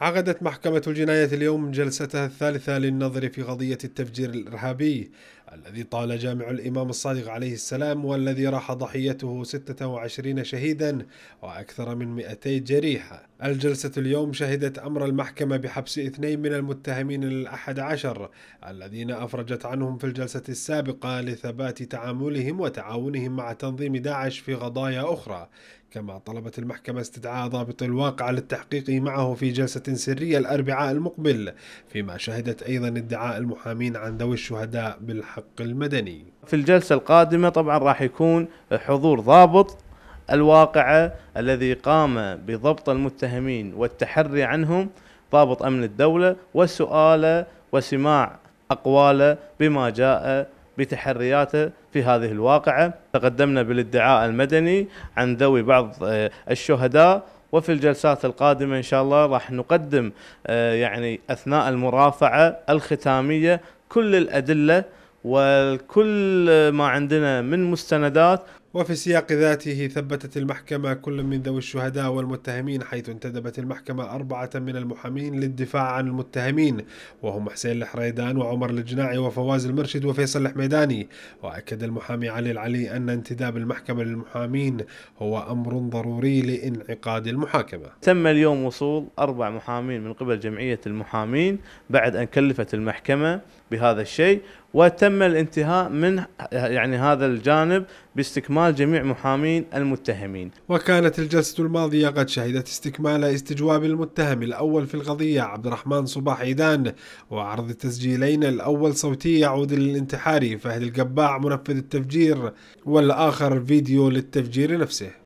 عقدت محكمة الجناية اليوم جلستها الثالثة للنظر في قضية التفجير الإرهابي الذي طال جامع الإمام الصادق عليه السلام والذي راح ضحيته 26 شهيدا وأكثر من 200 جريح الجلسة اليوم شهدت أمر المحكمة بحبس اثنين من المتهمين الأحد عشر الذين أفرجت عنهم في الجلسة السابقة لثبات تعاملهم وتعاونهم مع تنظيم داعش في قضايا أخرى كما طلبت المحكمة استدعاء ضابط الواقع للتحقيق معه في جلسة سرية الأربعاء المقبل فيما شهدت أيضا ادعاء المحامين عن ذوي الشهداء بالحق الحق المدني في الجلسة القادمة طبعا راح يكون حضور ضابط الواقعة الذي قام بضبط المتهمين والتحري عنهم ضابط أمن الدولة والسؤال وسماع أقواله بما جاء بتحرياته في هذه الواقعة تقدمنا بالادعاء المدني عن ذوي بعض آه، الشهداء وفي الجلسات القادمة إن شاء الله راح نقدم آه، يعني أثناء المرافعة الختامية كل الأدلة والكل ما عندنا من مستندات وفي سياق ذاته ثبتت المحكمة كل من ذوي الشهداء والمتهمين حيث انتدبت المحكمة أربعة من المحامين للدفاع عن المتهمين وهم حسين الحريدان وعمر الجناعي وفواز المرشد وفيصل الحميداني وأكد المحامي علي العلي أن انتداب المحكمة للمحامين هو أمر ضروري لانعقاد المحاكمة تم اليوم وصول أربع محامين من قبل جمعية المحامين بعد أن كلفت المحكمة بهذا الشيء وتم الانتهاء من يعني هذا الجانب باستكمال استكمال جميع محامين المتهمين وكانت الجلسة الماضية قد شهدت استكمال استجواب المتهم الأول في القضية عبد الرحمن صباح عيدان وعرض التسجيلين الأول صوتي يعود للانتحاري فهد القباع منفذ التفجير والآخر فيديو للتفجير نفسه